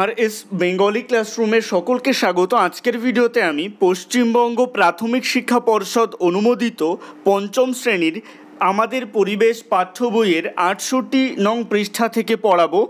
আর S Bengali ক্লাসরুমে সকলকে স্বাগত আজকের ভিডিওতে আমি পশ্চিমবঙ্গ প্রাথমিক শিক্ষা পর্ষদ অনুমোদিত পঞ্চম শ্রেণীর আমাদের পরিবেশ পাঠ্য বইয়ের আটষট্টি নং পৃষ্ঠা থেকে পড়াবো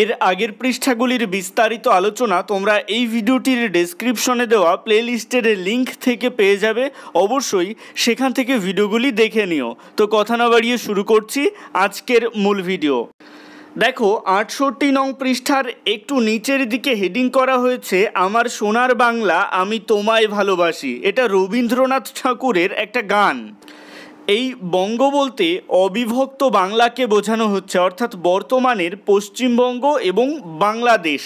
এর আগের পৃষ্ঠাগুলির বিস্তারিত আলোচনা তোমরা এই ভিডিওটির ডেসক্রিপশনে দেওয়া প্লেলিস্টের লিঙ্ক থেকে পেয়ে যাবে অবশ্যই সেখান থেকে ভিডিওগুলি দেখে নিও তো কথা না বাড়িয়ে শুরু করছি আজকের মূল ভিডিও দেখো আটষট্টি নং পৃষ্ঠার একটু নিচের দিকে হেডিং করা হয়েছে আমার সোনার বাংলা আমি তোমায় ভালোবাসি এটা রবীন্দ্রনাথ ঠাকুরের একটা গান এই বঙ্গ বলতে অবিভক্ত বাংলাকে বোঝানো হচ্ছে অর্থাৎ বর্তমানের পশ্চিমবঙ্গ এবং বাংলাদেশ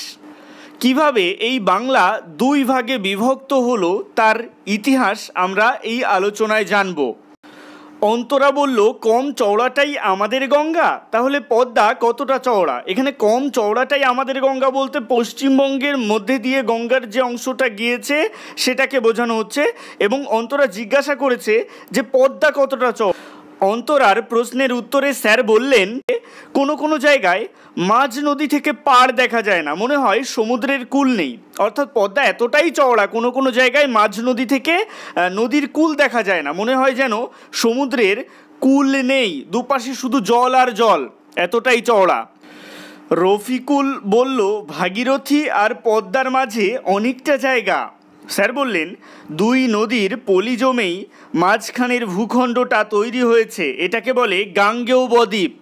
কিভাবে এই বাংলা দুই ভাগে বিভক্ত হলো তার ইতিহাস আমরা এই আলোচনায় জানবো অন্তরা বলল কম চওড়াটাই আমাদের গঙ্গা তাহলে পদ্মা কতটা চওড়া এখানে কম চওড়াটাই আমাদের গঙ্গা বলতে পশ্চিমবঙ্গের মধ্যে দিয়ে গঙ্গার যে অংশটা গিয়েছে সেটাকে বোঝানো হচ্ছে এবং অন্তরা জিজ্ঞাসা করেছে যে পদ্মা কতটা চওড়া অন্তরার প্রশ্নের উত্তরে স্যার বললেন কোনো কোনো জায়গায় মাঝ নদী থেকে পাড় দেখা যায় না মনে হয় সমুদ্রের কুল নেই অর্থাৎ পদ্মা এতটাই চওড়া কোনো কোনো জায়গায় মাঝ নদী থেকে নদীর কুল দেখা যায় না মনে হয় যেন সমুদ্রের কুল নেই দুপাশে শুধু জল আর জল এতটাই চওড়া রফিকুল বলল ভাগীরথী আর পদ্মার মাঝে অনেকটা জায়গা স্যার বললেন দুই নদীর পলি জমেই মাঝখানের ভূখণ্ডটা তৈরি হয়েছে এটাকে বলে গাঙ্গেয় বদ্বীপ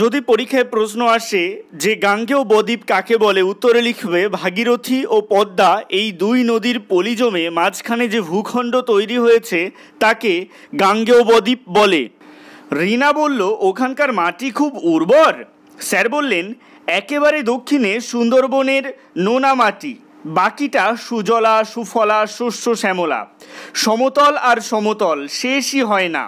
যদি পরীক্ষায় প্রশ্ন আসে যে গাঙ্গেয় বদ্বীপ কাকে বলে উত্তরে লিখবে ভাগীরথী ও পদ্মা এই দুই নদীর পলি জমে মাঝখানে যে ভূখণ্ড তৈরি হয়েছে তাকে গাঙ্গেয় বদ্বীপ বলে রিনা বলল ওখানকার মাটি খুব উর্বর স্যার বললেন একেবারে দক্ষিণে সুন্দরবনের নোনা মাটি বাকিটা সুজলা সুফলা শস্য শ্যামলা সমতল আর সমতল শেষই হয় না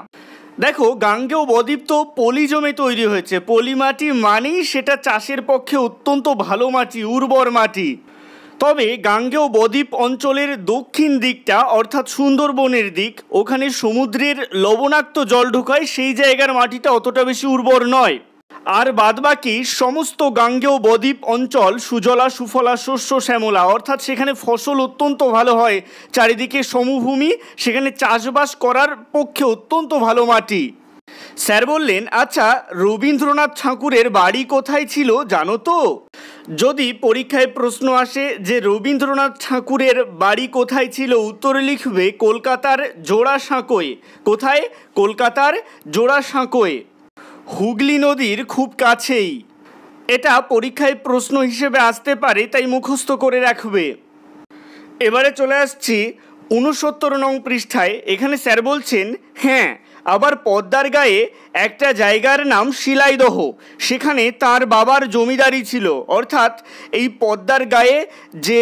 দেখো গাঙ্গেয় বদ্বীপ তো পলি জমে তৈরি হয়েছে পলি মাটি মানেই সেটা চাষের পক্ষে অত্যন্ত ভালো মাটি উর্বর মাটি তবে গাঙ্গেয় বদ্বীপ অঞ্চলের দক্ষিণ দিকটা অর্থাৎ সুন্দরবনের দিক ওখানে সমুদ্রের লবণাক্ত জল ঢুকায় সেই জায়গার মাটিটা অতটা বেশি উর্বর নয় আর বাদবাকি সমস্ত গাঙ্গেয় বদ্বীপ অঞ্চল সুজলা সুফলা শস্য শ্যামলা অর্থাৎ সেখানে ফসল অত্যন্ত ভালো হয় চারিদিকে সমভূমি সেখানে চাষবাস করার পক্ষে অত্যন্ত ভালো মাটি স্যার বললেন আচ্ছা রবীন্দ্রনাথ ঠাকুরের বাড়ি কোথায় ছিল জানো তো যদি পরীক্ষায় প্রশ্ন আসে যে রবীন্দ্রনাথ ঠাকুরের বাড়ি কোথায় ছিল উত্তরে লিখবে কলকাতার জোড়া সাঁকোয় কোথায় কলকাতার জোড়া সাঁকোয় হুগলি নদীর খুব কাছেই এটা পরীক্ষায় প্রশ্ন হিসেবে আসতে পারে তাই মুখস্থ করে রাখবে এবারে চলে আসছি উনসত্তর নং পৃষ্ঠায় এখানে স্যার বলছেন হ্যাঁ আবার পদ্মার গায়ে একটা জায়গার নাম শিলাইদহ সেখানে তার বাবার জমিদারি ছিল অর্থাৎ এই পদ্মার গায়ে যে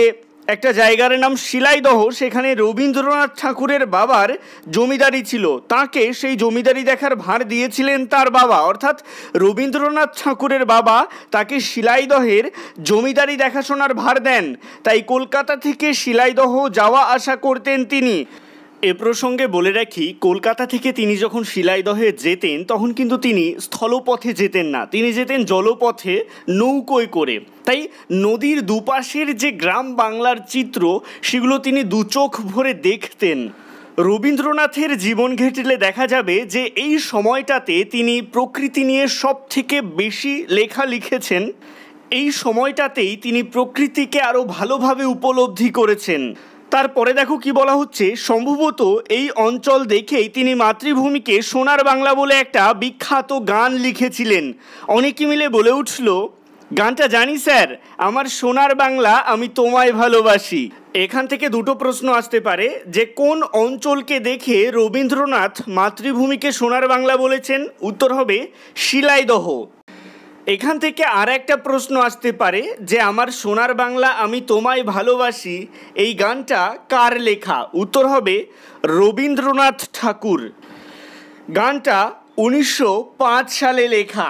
একটা জায়গার নাম শিলাইদহ সেখানে রবীন্দ্রনাথ ঠাকুরের বাবার জমিদারি ছিল তাকে সেই জমিদারি দেখার ভার দিয়েছিলেন তার বাবা অর্থাৎ রবীন্দ্রনাথ ঠাকুরের বাবা তাকে শিলাইদহের জমিদারি দেখাশোনার ভার দেন তাই কলকাতা থেকে শিলাইদহ যাওয়া আসা করতেন তিনি এ প্রসঙ্গে বলে রাখি কলকাতা থেকে তিনি যখন শিলাইদহে যেতেন তখন কিন্তু তিনি স্থলপথে যেতেন না তিনি যেতেন জলপথে নৌকোয় করে তাই নদীর দুপাশের যে গ্রাম বাংলার চিত্র সেগুলো তিনি দুচোখ ভরে দেখতেন রবীন্দ্রনাথের জীবন ঘেটলে দেখা যাবে যে এই সময়টাতে তিনি প্রকৃতি নিয়ে সব থেকে বেশি লেখা লিখেছেন এই সময়টাতেই তিনি প্রকৃতিকে আরও ভালোভাবে উপলব্ধি করেছেন তারপরে দেখো কি বলা হচ্ছে সম্ভবত এই অঞ্চল দেখেই তিনি মাতৃভূমিকে সোনার বাংলা বলে একটা বিখ্যাত গান লিখেছিলেন অনেকে মিলে বলে উঠল গানটা জানি স্যার আমার সোনার বাংলা আমি তোমায় ভালোবাসি এখান থেকে দুটো প্রশ্ন আসতে পারে যে কোন অঞ্চলকে দেখে রবীন্দ্রনাথ মাতৃভূমিকে সোনার বাংলা বলেছেন উত্তর হবে শিলাইদহ এখান থেকে আর একটা প্রশ্ন আসতে পারে যে আমার সোনার বাংলা আমি তোমায় ভালোবাসি এই গানটা কার লেখা উত্তর হবে রবীন্দ্রনাথ ঠাকুর গানটা উনিশশো সালে লেখা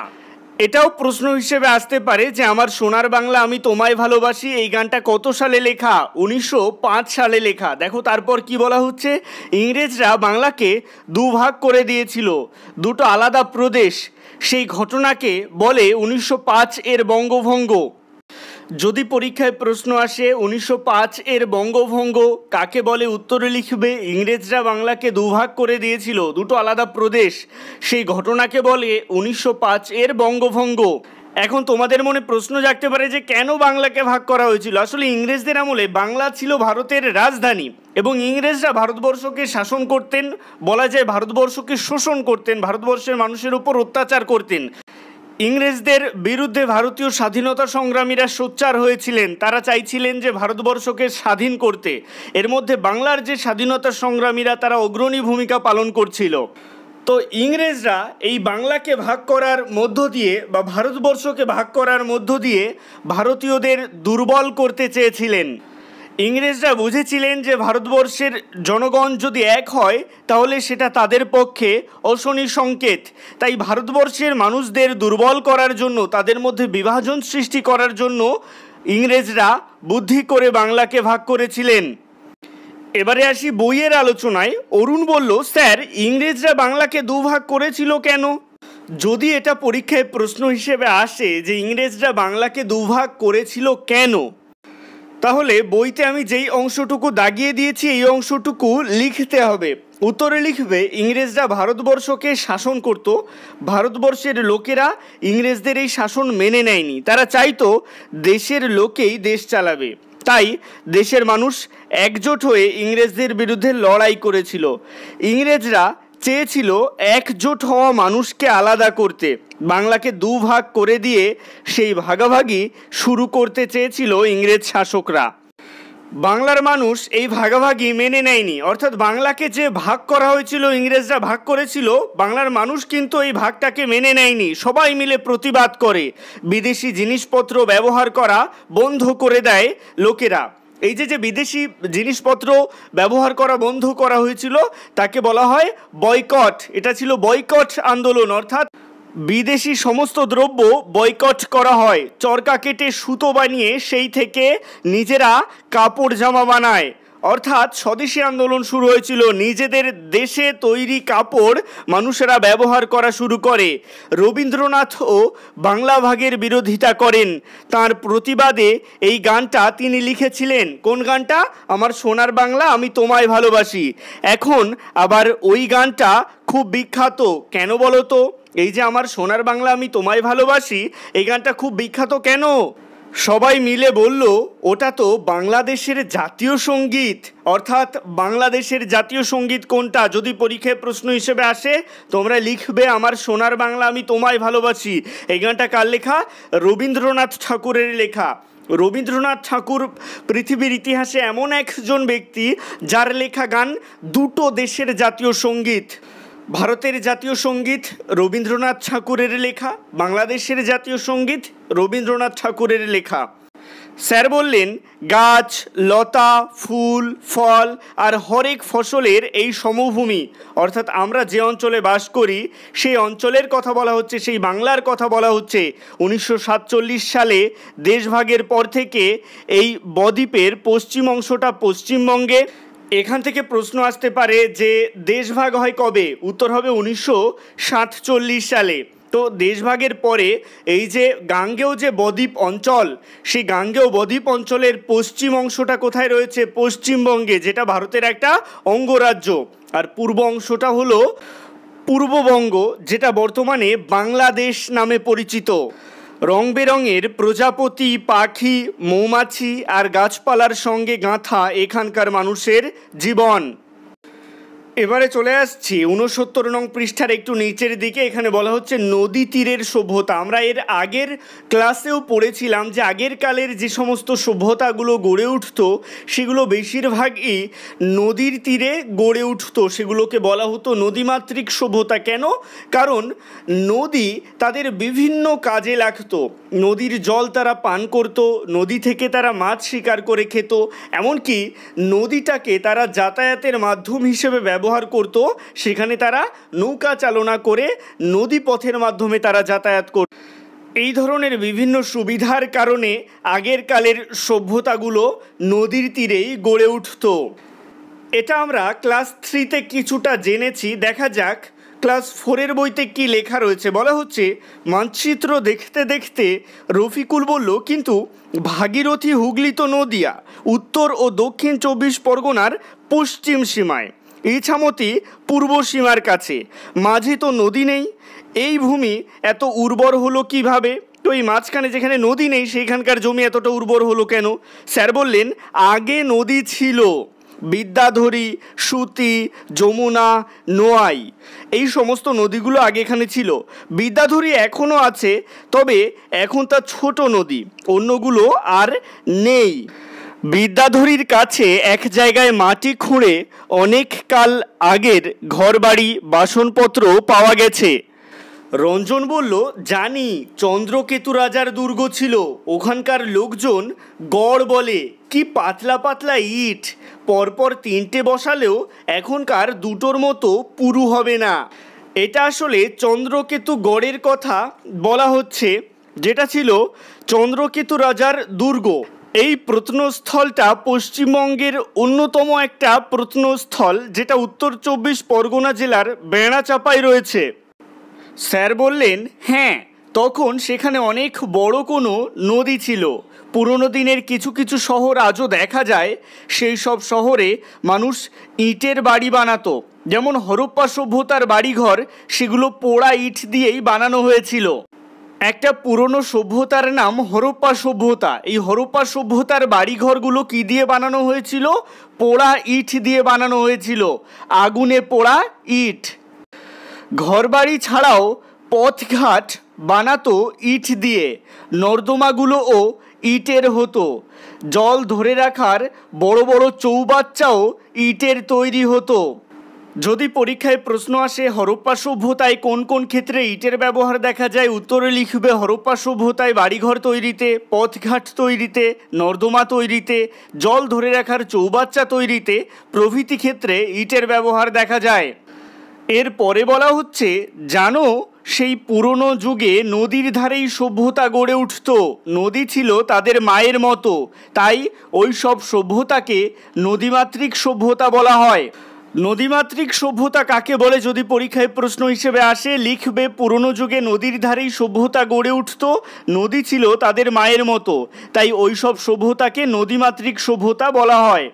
এটাও প্রশ্ন হিসেবে আসতে পারে যে আমার সোনার বাংলা আমি তোমায় ভালোবাসি এই গানটা কত সালে লেখা উনিশশো সালে লেখা দেখো তারপর কি বলা হচ্ছে ইংরেজরা বাংলাকে দুভাগ করে দিয়েছিল দুটো আলাদা প্রদেশ সেই ঘটনাকে বলে উনিশশো এর বঙ্গভঙ্গ যদি পরীক্ষায় প্রশ্ন আসে উনিশশো এর বঙ্গভঙ্গ কাকে বলে উত্তরে লিখবে ইংরেজরা বাংলাকে দুভাগ করে দিয়েছিল দুটো আলাদা প্রদেশ সেই ঘটনাকে বলে উনিশশো এর বঙ্গভঙ্গ এখন তোমাদের মনে প্রশ্ন জাগতে পারে যে কেন বাংলাকে ভাগ করা হয়েছিল আসলে ইংরেজদের আমলে বাংলা ছিল ভারতের রাজধানী এবং ইংরেজরা ভারতবর্ষকে শাসন করতেন বলা যায় ভারতবর্ষকে শোষণ করতেন ভারতবর্ষের মানুষের উপর অত্যাচার করতেন ইংরেজদের বিরুদ্ধে ভারতীয় স্বাধীনতা সংগ্রামীরা সোচ্চার হয়েছিলেন তারা চাইছিলেন যে ভারতবর্ষকে স্বাধীন করতে এর মধ্যে বাংলার যে স্বাধীনতা সংগ্রামীরা তারা অগ্রণী ভূমিকা পালন করছিল তো ইংরেজরা এই বাংলাকে ভাগ করার মধ্য দিয়ে বা ভারতবর্ষকে ভাগ করার মধ্য দিয়ে ভারতীয়দের দুর্বল করতে চেয়েছিলেন ইংরেজরা বুঝেছিলেন যে ভারতবর্ষের জনগণ যদি এক হয় তাহলে সেটা তাদের পক্ষে অশনি সংকেত তাই ভারতবর্ষের মানুষদের দুর্বল করার জন্য তাদের মধ্যে বিভাজন সৃষ্টি করার জন্য ইংরেজরা বুদ্ধি করে বাংলাকে ভাগ করেছিলেন এবারে আসি বইয়ের আলোচনায় অরুণ বলল স্যার ইংরেজরা বাংলাকে দুভাগ করেছিল কেন যদি এটা পরীক্ষায় প্রশ্ন হিসেবে আসে যে ইংরেজরা বাংলাকে দুভাগ করেছিল কেন তাহলে বইতে আমি যেই অংশটুকু দাগিয়ে দিয়েছি এই অংশটুকু লিখতে হবে উত্তরে লিখবে ইংরেজরা ভারতবর্ষকে শাসন করত ভারতবর্ষের লোকেরা ইংরেজদের এই শাসন মেনে নেয়নি তারা চাইতো দেশের লোকেই দেশ চালাবে তাই দেশের মানুষ একজোট হয়ে ইংরেজদের বিরুদ্ধে লড়াই করেছিল ইংরেজরা চেয়েছিল একজোট হওয়া মানুষকে আলাদা করতে বাংলাকে দুভাগ করে দিয়ে সেই ভাগাভাগি শুরু করতে চেয়েছিল ইংরেজ শাসকরা বাংলার মানুষ এই ভাগাভাগি মেনে নেয়নি অর্থাৎ বাংলাকে যে ভাগ করা হয়েছিল ইংরেজরা ভাগ করেছিল বাংলার মানুষ কিন্তু এই ভাগটাকে মেনে নেয়নি সবাই মিলে প্রতিবাদ করে বিদেশি জিনিসপত্র ব্যবহার করা বন্ধ করে দেয় লোকেরা এই যে যে বিদেশি জিনিসপত্র ব্যবহার করা বন্ধ করা হয়েছিল তাকে বলা হয় বয়কট এটা ছিল বয়কট আন্দোলন অর্থাৎ বিদেশি সমস্ত দ্রব্য বয়কট করা হয় চরকা কেটে সুতো বানিয়ে সেই থেকে নিজেরা কাপড় জামা বানায় অর্থাৎ স্বদেশি আন্দোলন শুরু হয়েছিল নিজেদের দেশে তৈরি কাপড় মানুষেরা ব্যবহার করা শুরু করে রবীন্দ্রনাথও বাংলা ভাগের বিরোধিতা করেন তার প্রতিবাদে এই গানটা তিনি লিখেছিলেন কোন গানটা আমার সোনার বাংলা আমি তোমায় ভালোবাসি এখন আবার ওই গানটা খুব বিখ্যাত কেন বলো তো এই যে আমার সোনার বাংলা আমি তোমায় ভালোবাসি এই গানটা খুব বিখ্যাত কেন সবাই মিলে বলল ওটা তো বাংলাদেশের জাতীয় সঙ্গীত অর্থাৎ বাংলাদেশের জাতীয় সঙ্গীত কোনটা যদি পরীক্ষায় প্রশ্ন হিসেবে আসে তোমরা লিখবে আমার সোনার বাংলা আমি তোমায় ভালোবাসি এই গানটা কার লেখা রবীন্দ্রনাথ ঠাকুরের লেখা রবীন্দ্রনাথ ঠাকুর পৃথিবীর ইতিহাসে এমন একজন ব্যক্তি যার লেখা গান দুটো দেশের জাতীয় সঙ্গীত ভারতের জাতীয় সঙ্গীত রবীন্দ্রনাথ ঠাকুরের লেখা বাংলাদেশের জাতীয় সঙ্গীত রবীন্দ্রনাথ ঠাকুরের লেখা স্যার বললেন গাছ লতা ফুল ফল আর হরেক ফসলের এই সমভূমি অর্থাৎ আমরা যে অঞ্চলে বাস করি সেই অঞ্চলের কথা বলা হচ্ছে সেই বাংলার কথা বলা হচ্ছে উনিশশো সালে দেশভাগের পর থেকে এই বদ্বীপের পশ্চিম অংশটা পশ্চিমবঙ্গে এখান থেকে প্রশ্ন আসতে পারে যে দেশভাগ হয় কবে উত্তর হবে উনিশশো সালে তো দেশভাগের পরে এই যে গাঙ্গেয় যে বদ্বীপ অঞ্চল সেই গাঙ্গেয় বদ্বীপ অঞ্চলের পশ্চিম অংশটা কোথায় রয়েছে পশ্চিমবঙ্গে যেটা ভারতের একটা অঙ্গরাজ্য আর পূর্ব অংশটা হলো পূর্ববঙ্গ যেটা বর্তমানে বাংলাদেশ নামে পরিচিত রং বেরঙের প্রজাপতি পাখি মৌমাছি আর গাছপালার সঙ্গে গাঁথা এখানকার মানুষের জীবন এবারে চলে আসছি উনসত্তর নং পৃষ্ঠার একটু নিচের দিকে এখানে বলা হচ্ছে নদী তীরের সভ্যতা আমরা এর আগের ক্লাসেও পড়েছিলাম যে আগের কালের যে সমস্ত সভ্যতাগুলো গড়ে উঠত সেগুলো বেশিরভাগই নদীর তীরে গড়ে উঠত সেগুলোকে বলা হতো নদীমাতৃক সভ্যতা কেন কারণ নদী তাদের বিভিন্ন কাজে লাগতো নদীর জল তারা পান করত নদী থেকে তারা মাছ শিকার করে খেত এমনকি নদীটাকে তারা যাতায়াতের মাধ্যম হিসেবে ব্যবহার ব্যবহার করত সেখানে তারা নৌকা চালনা করে নদী পথের মাধ্যমে তারা যাতায়াত করত এই ধরনের বিভিন্ন সুবিধার কারণে আগের কালের সভ্যতাগুলো নদীর তীরেই গড়ে উঠত এটা আমরা ক্লাস থ্রিতে কিছুটা জেনেছি দেখা যাক ক্লাস ফোরের বইতে কি লেখা রয়েছে বলা হচ্ছে মানচিত্র দেখতে দেখতে রফিকুল বলল কিন্তু ভাগীরথী হুগলি তো নদিয়া উত্তর ও দক্ষিণ চব্বিশ পরগনার পশ্চিম সীমায় ইছামতি পূর্ব সীমার কাছে মাঝে তো নদী নেই এই ভূমি এত উর্বর হলো কিভাবে তো এই মাঝখানে যেখানে নদী নেই সেইখানকার জমি এতটা উর্বর হলো কেন স্যার বললেন আগে নদী ছিল বিদ্যাধরী সুতি যমুনা নোয়াই এই সমস্ত নদীগুলো আগে এখানে ছিল বিদ্যাধরী এখনও আছে তবে এখন তা ছোট নদী অন্যগুলো আর নেই বিদ্যাধরীর কাছে এক জায়গায় মাটি খুঁড়ে অনেক কাল আগের ঘরবাড়ি বাসনপত্র পাওয়া গেছে রঞ্জন বলল জানি চন্দ্রকেতু রাজার দুর্গ ছিল ওখানকার লোকজন গড় বলে কি পাতলা পাতলা ইট পরপর তিনটে বসালেও এখনকার দুটোর মতো পুরু হবে না এটা আসলে চন্দ্রকেতু গড়ের কথা বলা হচ্ছে যেটা ছিল চন্দ্রকেতু রাজার দুর্গ এই প্রত্নস্থলটা পশ্চিমবঙ্গের অন্যতম একটা প্রত্নস্থল যেটা উত্তর চব্বিশ পরগনা জেলার বেড়াচাপায় রয়েছে স্যার বললেন হ্যাঁ তখন সেখানে অনেক বড় কোনো নদী ছিল পুরনো দিনের কিছু কিছু শহর আজও দেখা যায় সেই সব শহরে মানুষ ইটের বাড়ি বানাতো যেমন হরপ্পা সভ্যতার বাড়িঘর সেগুলো পোড়া ইট দিয়েই বানানো হয়েছিল একটা পুরনো সভ্যতার নাম হরপ্পা সভ্যতা এই হরপ্পা সভ্যতার বাড়িঘরগুলো কি দিয়ে বানানো হয়েছিল পোড়া ইট দিয়ে বানানো হয়েছিল আগুনে পোড়া ইট ঘরবাড়ি ছাড়াও পথঘাট বানাতো ইট দিয়ে নর্দমাগুলোও ইটের হতো জল ধরে রাখার বড় বড় চৌবাচ্চাও ইটের তৈরি হতো যদি পরীক্ষায় প্রশ্ন আসে হরপ্পা সভ্যতায় কোন কোন ক্ষেত্রে ইটের ব্যবহার দেখা যায় উত্তরে লিখবে হরপ্পা সভ্যতায় বাড়িঘর তৈরিতে পথঘাট তৈরিতে নর্দমা তৈরিতে জল ধরে রাখার চৌবাচ্চা তৈরিতে প্রভৃতি ক্ষেত্রে ইটের ব্যবহার দেখা যায় এর পরে বলা হচ্ছে জানো সেই পুরনো যুগে নদীর ধারেই সভ্যতা গড়ে উঠত নদী ছিল তাদের মায়ের মতো তাই ওই সব সভ্যতাকে নদীমাতৃক সভ্যতা বলা হয় নদীমাতৃক সভ্যতা কাকে বলে যদি পরীক্ষায় প্রশ্ন হিসেবে আসে লিখবে পুরনো যুগে নদীর ধারেই সভ্যতা গড়ে উঠত নদী ছিল তাদের মায়ের মতো তাই ওইসব সভ্যতাকে নদীমাতৃক সভ্যতা বলা হয়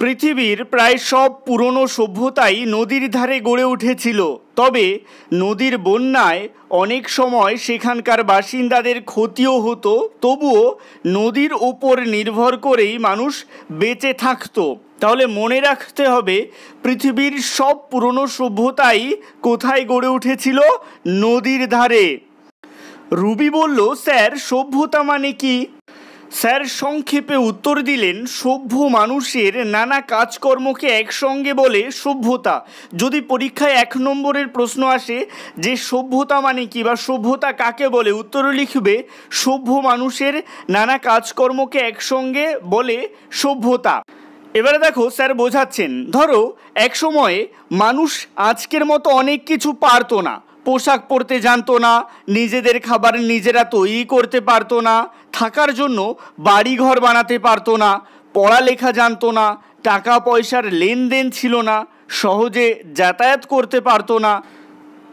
পৃথিবীর প্রায় সব পুরনো সভ্যতাই নদীর ধারে গড়ে উঠেছিল তবে নদীর বন্যায় অনেক সময় সেখানকার বাসিন্দাদের ক্ষতিও হতো তবুও নদীর ওপর নির্ভর করেই মানুষ বেঁচে থাকতো তাহলে মনে রাখতে হবে পৃথিবীর সব পুরনো সভ্যতাই কোথায় গড়ে উঠেছিল নদীর ধারে রুবি বলল স্যার সভ্যতা মানে কি স্যার সংক্ষেপে উত্তর দিলেন সভ্য মানুষের নানা কাজকর্মকে একসঙ্গে বলে সভ্যতা যদি পরীক্ষায় এক নম্বরের প্রশ্ন আসে যে সভ্যতা মানে কি বা সভ্যতা কাকে বলে উত্তর লিখবে সভ্য মানুষের নানা কাজকর্মকে একসঙ্গে বলে সভ্যতা এবারে দেখো স্যার বোঝাচ্ছেন ধরো এক সময়ে মানুষ আজকের মতো অনেক কিছু পারতো না পোশাক পরতে জানতো না নিজেদের খাবার নিজেরা তৈরি করতে পারতো না থাকার জন্য বাড়িঘর বানাতে পারতো না পড়ালেখা জানতো না টাকা পয়সার লেনদেন ছিল না সহজে যাতায়াত করতে পারতো না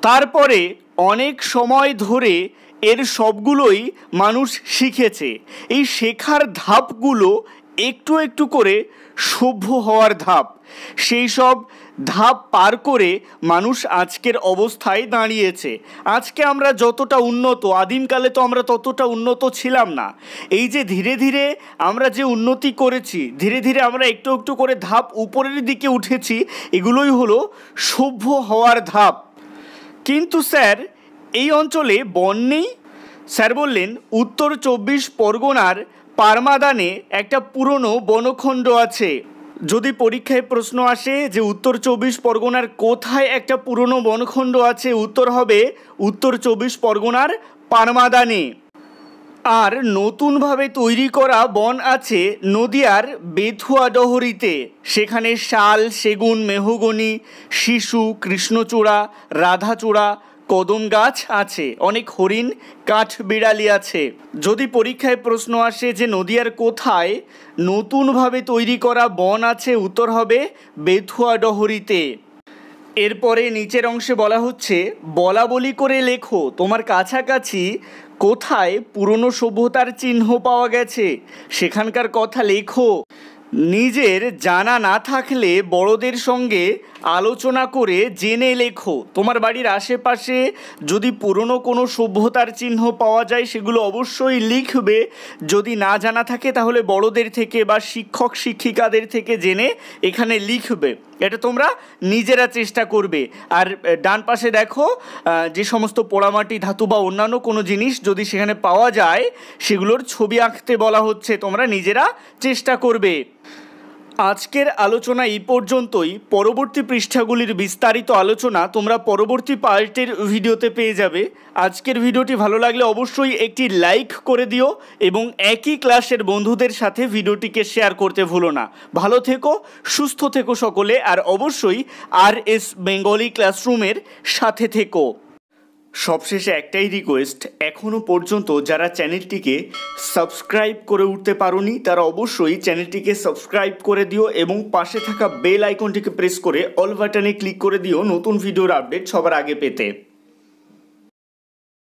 তারপরে অনেক সময় ধরে এর সবগুলোই মানুষ শিখেছে এই শেখার ধাপগুলো একটু একটু করে সভ্য হওয়ার ধাপ সেই সব ধাপ পার করে মানুষ আজকের অবস্থায় দাঁড়িয়েছে আজকে আমরা যতটা উন্নত আদিমকালে তো আমরা ততটা উন্নত ছিলাম না এই যে ধীরে ধীরে আমরা যে উন্নতি করেছি ধীরে ধীরে আমরা একটু একটু করে ধাপ উপরের দিকে উঠেছি এগুলোই হলো সভ্য হওয়ার ধাপ কিন্তু স্যার এই অঞ্চলে বন নেই স্যার বললেন উত্তর চব্বিশ পরগনার পারমাদানে একটা পুরনো বনখণ্ড আছে যদি পরীক্ষায় প্রশ্ন আসে যে উত্তর চব্বিশ পরগনার কোথায় একটা পুরনো বনখণ্ড আছে উত্তর হবে উত্তর চব্বিশ পরগনার পারমাদানে আর নতুনভাবে তৈরি করা বন আছে নদিয়ার বেথুয়া ডহরিতে সেখানে শাল সেগুন মেহগনি শিশু কৃষ্ণচূড়া রাধাচূড়া কদম গাছ আছে অনেক হরিণ কাঠ বিড়ালি আছে যদি পরীক্ষায় প্রশ্ন আসে যে নদিয়ার কোথায় নতুনভাবে তৈরি করা বন আছে উত্তর হবে বেথুয়া ডহরিতে এরপরে নিচের অংশে বলা হচ্ছে বলা বলি করে লেখো তোমার কাছাকাছি কোথায় পুরনো সভ্যতার চিহ্ন পাওয়া গেছে সেখানকার কথা লেখো নিজের জানা না থাকলে বড়দের সঙ্গে আলোচনা করে জেনে লেখো তোমার বাড়ির আশেপাশে যদি পুরনো কোনো সভ্যতার চিহ্ন পাওয়া যায় সেগুলো অবশ্যই লিখবে যদি না জানা থাকে তাহলে বড়দের থেকে বা শিক্ষক শিক্ষিকাদের থেকে জেনে এখানে লিখবে এটা তোমরা নিজেরা চেষ্টা করবে আর ডান পাশে দেখো যে সমস্ত পোড়ামাটি ধাতু বা অন্যান্য কোনো জিনিস যদি সেখানে পাওয়া যায় সেগুলোর ছবি আঁকতে বলা হচ্ছে তোমরা নিজেরা চেষ্টা করবে আজকের আলোচনা এই পর্যন্তই পরবর্তী পৃষ্ঠাগুলির বিস্তারিত আলোচনা তোমরা পরবর্তী পার্টের ভিডিওতে পেয়ে যাবে আজকের ভিডিওটি ভালো লাগলে অবশ্যই একটি লাইক করে দিও এবং একই ক্লাসের বন্ধুদের সাথে ভিডিওটিকে শেয়ার করতে ভুলো না ভালো থেকো সুস্থ থেকো সকলে আর অবশ্যই আর এস বেঙ্গলি ক্লাসরুমের সাথে থেকো সবশেষে একটাই রিকোয়েস্ট এখনও পর্যন্ত যারা চ্যানেলটিকে সাবস্ক্রাইব করে উঠতে পারি তারা অবশ্যই চ্যানেলটিকে সাবস্ক্রাইব করে দিও এবং পাশে থাকা বেল আইকনটিকে প্রেস করে অল বাটনে ক্লিক করে দিও নতুন ভিডিওর আপডেট সবার আগে পেতে